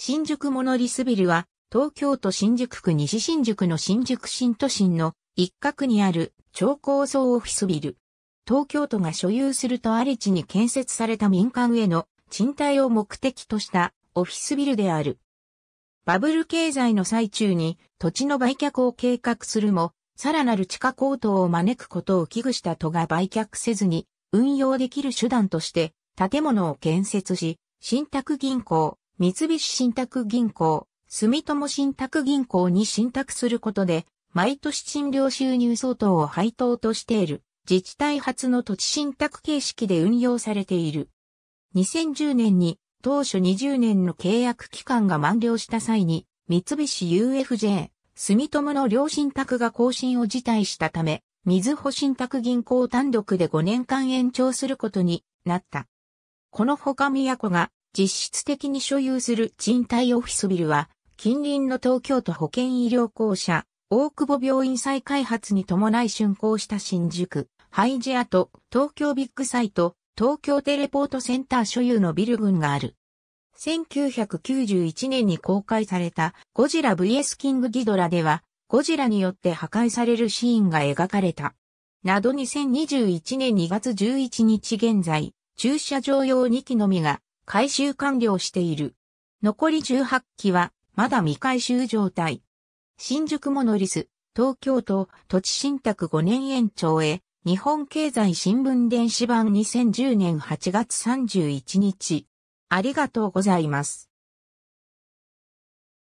新宿モノリスビルは、東京都新宿区西新宿の新宿新都心の一角にある超高層オフィスビル。東京都が所有するとあり地に建設された民間への賃貸を目的としたオフィスビルである。バブル経済の最中に土地の売却を計画するも、さらなる地価高騰を招くことを危惧した都が売却せずに運用できる手段として建物を建設し、新宅銀行、三菱信託銀行、住友信託銀行に信託することで、毎年賃料収入相当を配当としている、自治体発の土地信託形式で運用されている。2010年に当初20年の契約期間が満了した際に、三菱 UFJ、住友の両信託が更新を辞退したため、水穂信託銀行単独で5年間延長することになった。この他都宮古が実質的に所有する賃貸オフィスビルは、近隣の東京都保健医療公社、大久保病院再開発に伴い竣工した新宿、ハイジアと東京ビッグサイト、東京テレポートセンター所有のビル群がある。1991年に公開されたゴジラ VS キングギドラでは、ゴジラによって破壊されるシーンが描かれた。など2021年2月11日現在、駐車場用2機のみが回収完了している。残り18機はまだ未回収状態。新宿モノリス、東京都土地信託5年延長へ、日本経済新聞電子版2010年8月31日。ありがとうございます。